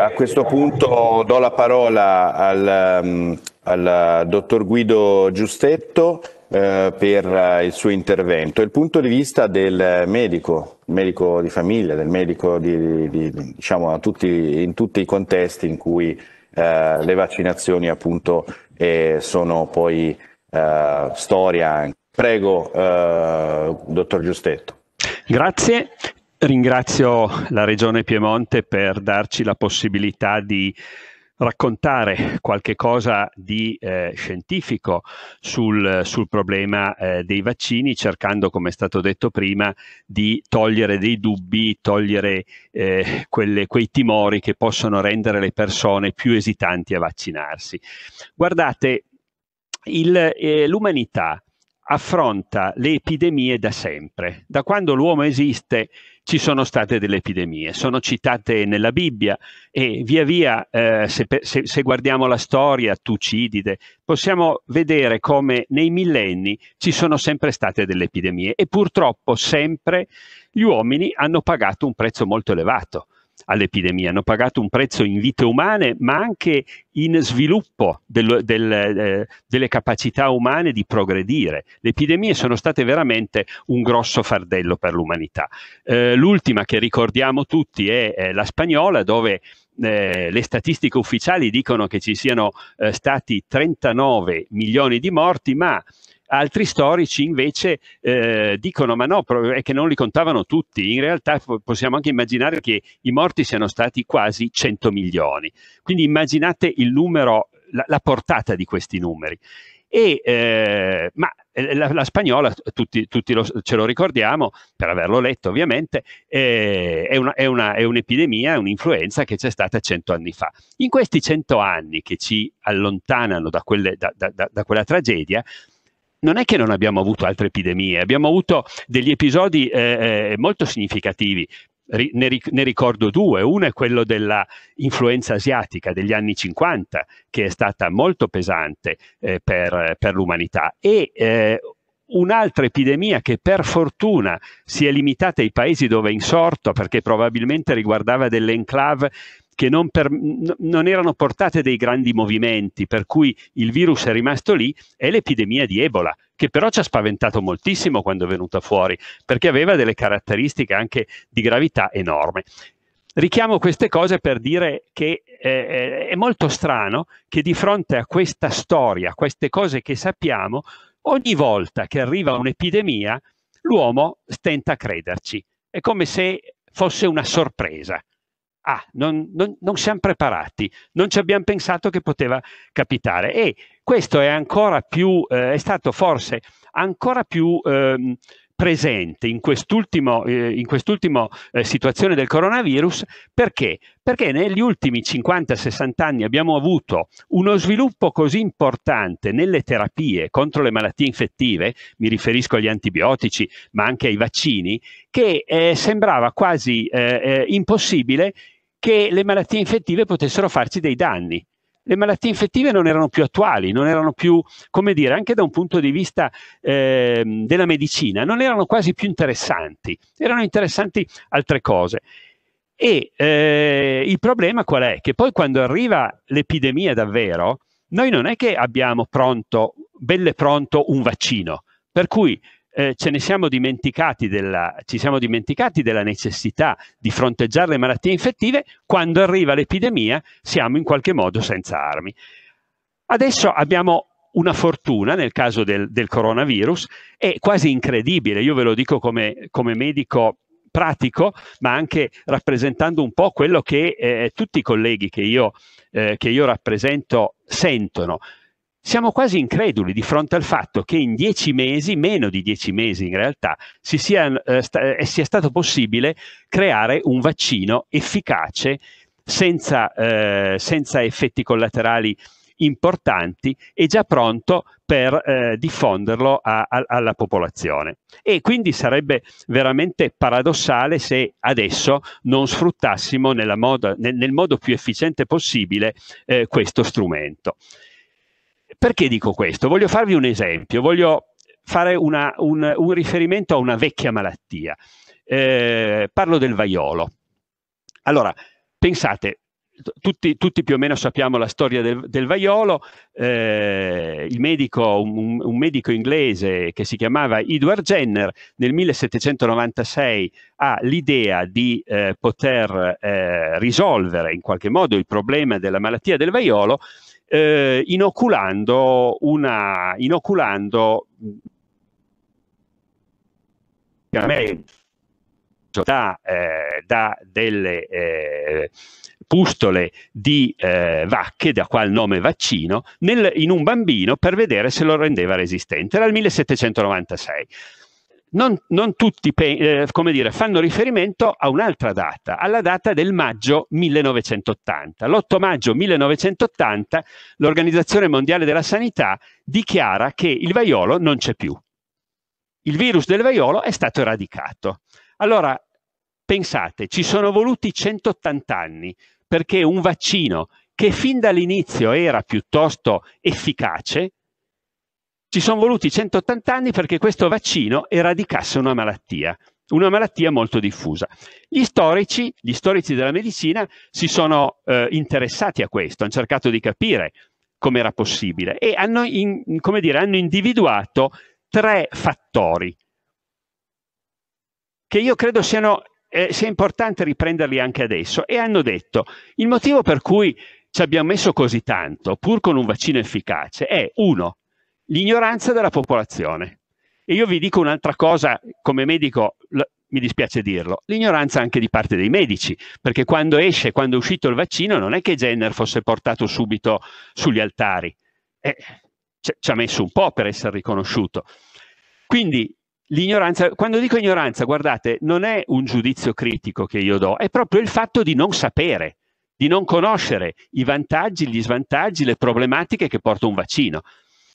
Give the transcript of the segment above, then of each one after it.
A questo punto do la parola al, mm, al eh, dottor Guido Giustetto eh, per eh, il suo intervento. Il punto di vista del medico, medico di famiglia, del medico di, di, di, diciamo, tutti, in tutti i contesti in cui eh, le vaccinazioni appunto eh, sono poi storia. Prego, dottor Giustetto. Grazie, Ringrazio la Regione Piemonte per darci la possibilità di raccontare qualche cosa di eh, scientifico sul, sul problema eh, dei vaccini, cercando, come è stato detto prima, di togliere dei dubbi, togliere eh, quelle, quei timori che possono rendere le persone più esitanti a vaccinarsi. Guardate, eh, l'umanità affronta le epidemie da sempre. Da quando l'uomo esiste ci sono state delle epidemie, sono citate nella Bibbia e via via, eh, se, se, se, guardiamo la storia, Tucidide, possiamo vedere come nei millenni ci sono sempre state delle epidemie e purtroppo sempre gli uomini hanno pagato un prezzo molto elevato all'epidemia, hanno pagato un prezzo in vite umane, ma anche in sviluppo del, del, eh, delle capacità umane di progredire. Le epidemie sono state veramente un grosso fardello per l'umanità. Eh, l'ultima che ricordiamo tutti è, è la spagnola, dove eh, le statistiche ufficiali dicono che ci siano eh, stati 39 milioni di morti, ma Altri storici invece eh, dicono ma no, è che non li contavano tutti, in realtà possiamo anche immaginare che i morti siano stati quasi 100 milioni, quindi immaginate il numero, la, la portata di questi numeri. E, eh, ma eh, la, la spagnola, tutti, tutti lo, ce lo ricordiamo, per averlo letto ovviamente, eh, è, una, è, una, è, un'epidemia, è un'influenza che c'è stata cento anni fa. In questi cento anni che ci allontanano da, quelle, da, da, da quella tragedia, non è che non abbiamo avuto altre epidemie, abbiamo avuto degli episodi eh, eh molto significativi. Ne, ric- ne, ricordo due, uno è quello dell'influenza asiatica degli anni 50 che è stata molto pesante eh, per, per, l'umanità e eh, un'altra epidemia che per fortuna si è limitata ai paesi dove è insorto perché probabilmente riguardava delle enclave che non, per, non, erano portate dei grandi movimenti, per cui il virus è rimasto lì, è l'epidemia di Ebola, che però ci ha spaventato moltissimo quando è venuta fuori, perché aveva delle caratteristiche anche di gravità enorme. Richiamo queste cose per dire che eh, eh è molto strano che di fronte a questa storia, a queste cose che sappiamo, ogni volta che arriva un'epidemia, l'uomo stenta a crederci. È come se fosse una sorpresa ah, non, non, non siamo preparati, non ci abbiamo pensato che poteva capitare. E questo è ancora più, eh, è stato forse ancora più eh, presente in quest'ultima eh, quest'ultimo, eh, situazione del coronavirus perché? Perché negli ultimi 50-60 anni abbiamo avuto uno sviluppo così importante nelle terapie contro le malattie infettive, mi riferisco agli antibiotici ma anche ai vaccini, che eh, sembrava quasi eh, eh, impossibile che le malattie infettive potessero farci dei danni. Le malattie infettive non erano più attuali, non erano più, come dire, anche da un punto di vista eh, della medicina, non erano quasi più interessanti, erano interessanti altre cose. E eh, il problema qual è? Che poi quando arriva l'epidemia davvero, noi non è che abbiamo pronto, belle pronto, un vaccino, per cui eh, siamo della, ci siamo dimenticati della necessità di fronteggiare le malattie infettive, quando arriva l'epidemia siamo in qualche modo senza armi. Adesso abbiamo una fortuna nel caso del, del coronavirus, è quasi incredibile, io ve lo dico come, come medico pratico, ma anche rappresentando un po' quello che eh, tutti i colleghi che io, eh, che io rappresento sentono. Siamo quasi increduli di fronte al fatto che in dieci mesi, meno di dieci mesi in realtà, si sia, eh, sta, eh, sia stato possibile creare un vaccino efficace senza, eh, senza effetti collaterali importanti e già pronto per eh, diffonderlo a, a, alla popolazione. E quindi sarebbe veramente paradossale se adesso non sfruttassimo modo, nel, nel, modo più efficiente possibile eh, questo strumento. Perché dico questo? Voglio farvi un esempio, voglio fare una, un, un, riferimento a una vecchia malattia. Eh, parlo del vaiolo. Allora, pensate, tutti, tutti, più o meno sappiamo la storia del, del vaiolo. Eh, medico, un, un, medico inglese che si chiamava Edward Jenner nel 1796 ha l'idea di eh, poter eh, risolvere in qualche modo il problema della malattia del vaiolo eh, inoculando una inoculando da, eh, da delle eh, pustole di eh, vacche, da qua il nome vaccino, nel, in un bambino per vedere se lo rendeva resistente. Era il 1796 non, non tutti eh, come dire, fanno riferimento a un'altra data, alla data del maggio 1980. L'8 maggio 1980 l'Organizzazione Mondiale della Sanità dichiara che il vaiolo non c'è più. Il virus del vaiolo è stato eradicato. Allora, pensate, ci sono voluti 180 anni perché un vaccino che fin dall'inizio era piuttosto efficace, ci sono voluti 180 anni perché questo vaccino eradicasse una malattia, una malattia molto diffusa. Gli storici, gli storici della medicina si sono eh, interessati a questo, hanno cercato di capire come era possibile e hanno, in, dire, hanno individuato tre fattori che io credo siano eh, sia importante riprenderli anche adesso e hanno detto il motivo per cui ci abbiamo messo così tanto pur con un vaccino efficace è uno l'ignoranza della popolazione. E io vi dico un'altra cosa, come medico mi dispiace dirlo, l'ignoranza anche di parte dei medici, perché quando esce, quando è uscito il vaccino, non è che Jenner fosse portato subito sugli altari, eh, ci ha messo un po' per essere riconosciuto. Quindi l'ignoranza, quando dico ignoranza, guardate, non è un giudizio critico che io do, è proprio il fatto di non sapere, di non conoscere i vantaggi, gli svantaggi, le problematiche che porta un vaccino.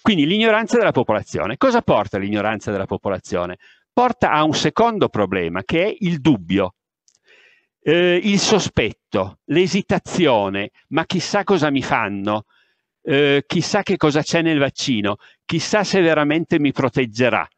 Quindi l'ignoranza della popolazione. Cosa porta l'ignoranza della popolazione? Porta a un secondo problema che è il dubbio, eh, il sospetto, l'esitazione, ma chissà cosa mi fanno, eh, chissà che cosa c'è nel vaccino, chissà se veramente mi proteggerà.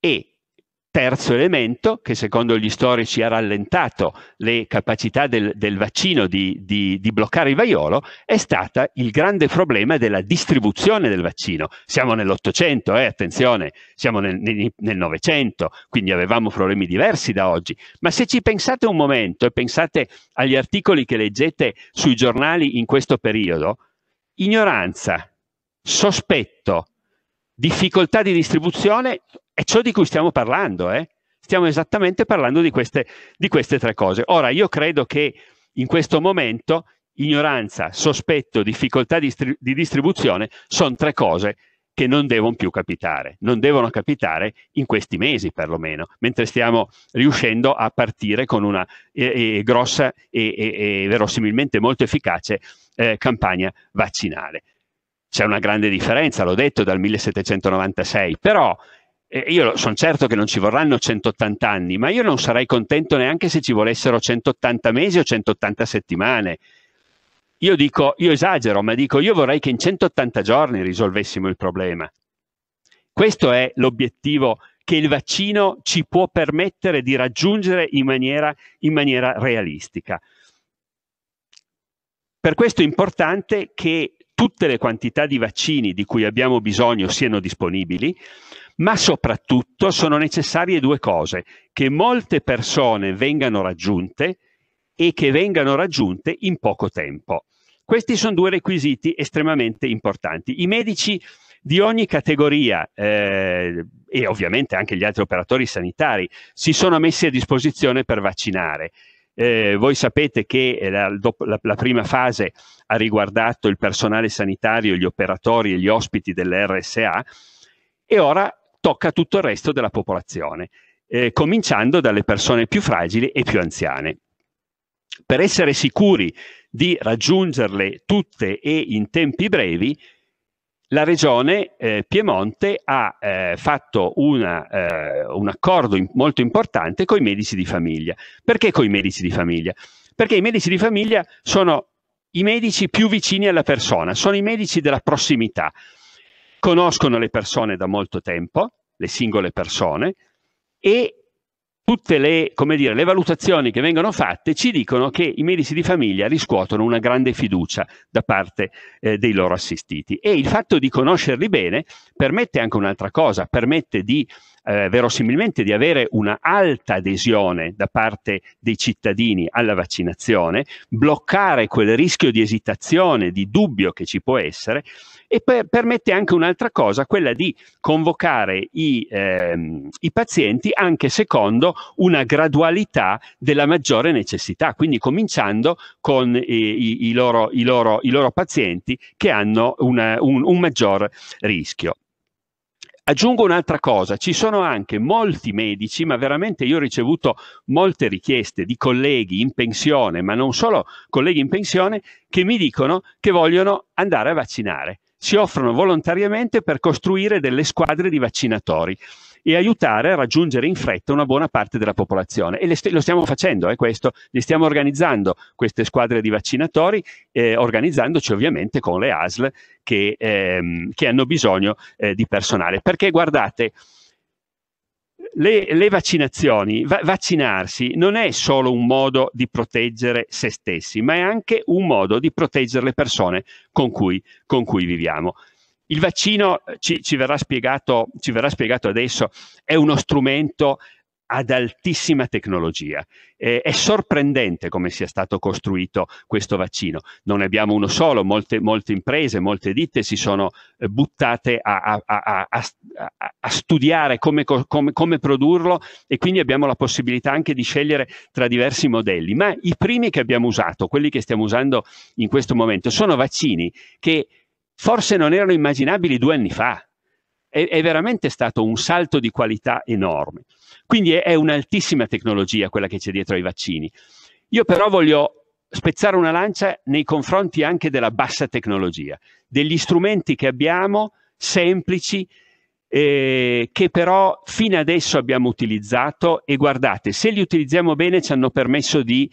E terzo elemento, che secondo gli storici ha rallentato le capacità del, del vaccino di, di, di, bloccare il vaiolo, è stata il grande problema della distribuzione del vaccino. Siamo nell'Ottocento, eh, attenzione, siamo nel, nel Novecento, quindi avevamo problemi diversi da oggi. Ma se ci pensate un momento e pensate agli articoli che leggete sui giornali in questo periodo, ignoranza, sospetto, difficoltà di distribuzione è ciò di cui stiamo parlando, eh? Stiamo esattamente parlando di queste, di queste tre cose. Ora, io credo che in questo momento ignoranza, sospetto, difficoltà di, di distribuzione sono tre cose che non devono più capitare, non devono capitare in questi mesi perlomeno, mentre stiamo riuscendo a partire con una eh, eh, grossa e, eh, verosimilmente molto efficace eh, campagna vaccinale. C'è una grande differenza, l'ho detto, dal 1796, però eh, io sono certo che non ci vorranno 180 anni, ma io non sarei contento neanche se ci volessero 180 mesi o 180 settimane. Io dico, io esagero, ma dico, io vorrei che in 180 giorni risolvessimo il problema. Questo è l'obiettivo che il vaccino ci può permettere di raggiungere in maniera, in maniera realistica. Per questo è importante che tutte le quantità di vaccini di cui abbiamo bisogno siano disponibili, ma soprattutto sono necessarie due cose, che molte persone vengano raggiunte e che vengano raggiunte in poco tempo. Questi sono due requisiti estremamente importanti. I medici di ogni categoria eh, e ovviamente anche gli altri operatori sanitari si sono messi a disposizione per vaccinare. Eh, voi sapete che eh, la, la, la, prima fase ha riguardato il personale sanitario, gli operatori e gli ospiti dell'RSA e ora tocca tutto il resto della popolazione, eh, cominciando dalle persone più fragili e più anziane. Per essere sicuri di raggiungerle tutte e in tempi brevi, la regione eh, Piemonte ha eh, fatto una, eh, un accordo in, molto importante con i medici di famiglia. Perché con i medici di famiglia? Perché i medici di famiglia sono i medici più vicini alla persona, sono i medici della prossimità, conoscono le persone da molto tempo, le singole persone e tutte le, dire, le, valutazioni che vengono fatte ci dicono che i medici di famiglia riscuotono una grande fiducia da parte eh, dei loro assistiti e il fatto di conoscerli bene permette anche un'altra cosa, permette di eh, verosimilmente di avere una alta adesione da parte dei cittadini alla vaccinazione, bloccare quel rischio di esitazione, di dubbio che ci può essere e per, permette anche un'altra cosa, quella di convocare i, ehm, i, pazienti anche secondo una gradualità della maggiore necessità, quindi cominciando con eh, i, i, loro, loro, i, loro, pazienti che hanno una, un, un maggior rischio. Aggiungo un'altra cosa, ci sono anche molti medici, ma veramente io ho ricevuto molte richieste di colleghi in pensione, ma non solo colleghi in pensione, che mi dicono che vogliono andare a vaccinare. Si offrono volontariamente per costruire delle squadre di vaccinatori e aiutare a raggiungere in fretta una buona parte della popolazione. E st- lo stiamo facendo, eh, questo, li stiamo organizzando queste squadre di vaccinatori, eh, organizzandoci ovviamente con le ASL che, ehm, che hanno bisogno eh, di personale. Perché guardate, le, le, vaccinazioni, va- vaccinarsi non è solo un modo di proteggere se stessi, ma è anche un modo di proteggere le persone con cui, con cui viviamo. Il vaccino, eh, ci, ci, verrà spiegato, ci verrà spiegato adesso, è uno strumento ad altissima tecnologia. Eh, è sorprendente come sia stato costruito questo vaccino. Non ne abbiamo uno solo, molte, molte imprese, molte ditte si sono eh, buttate a, a, a, a studiare come, come, come, produrlo e quindi abbiamo la possibilità anche di scegliere tra diversi modelli. Ma i primi che abbiamo usato, quelli che stiamo usando in questo momento, sono vaccini che forse non erano immaginabili due anni fa. È, è veramente stato un salto di qualità enorme. Quindi è, è un'altissima tecnologia quella che c'è dietro ai vaccini. Io però voglio spezzare una lancia nei confronti anche della bassa tecnologia, degli strumenti che abbiamo, semplici, eh, che però fino adesso abbiamo utilizzato e guardate, se li utilizziamo bene ci hanno permesso di,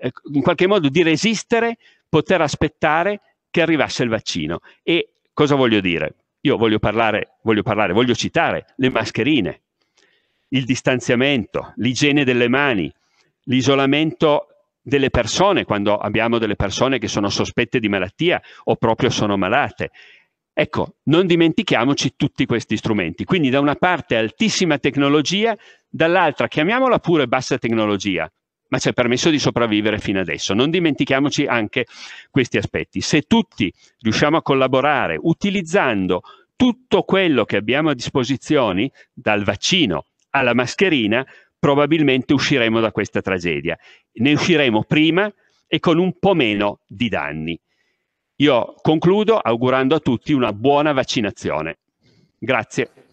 eh, in qualche modo, di resistere, poter aspettare che arrivasse il vaccino. E cosa voglio dire? Io voglio parlare, voglio parlare, voglio citare le mascherine, il distanziamento, l'igiene delle mani, l'isolamento delle persone quando abbiamo delle persone che sono sospette di malattia o proprio sono malate. Ecco, non dimentichiamoci tutti questi strumenti. Quindi da una parte altissima tecnologia, dall'altra chiamiamola pure bassa tecnologia, ma ci ha permesso di sopravvivere fino adesso. Non dimentichiamoci anche questi aspetti. Se tutti riusciamo a collaborare utilizzando tutto quello che abbiamo a disposizione, dal vaccino alla mascherina, probabilmente usciremo da questa tragedia. Ne usciremo prima e con un po' meno di danni. Io concludo augurando a tutti una buona vaccinazione. Grazie.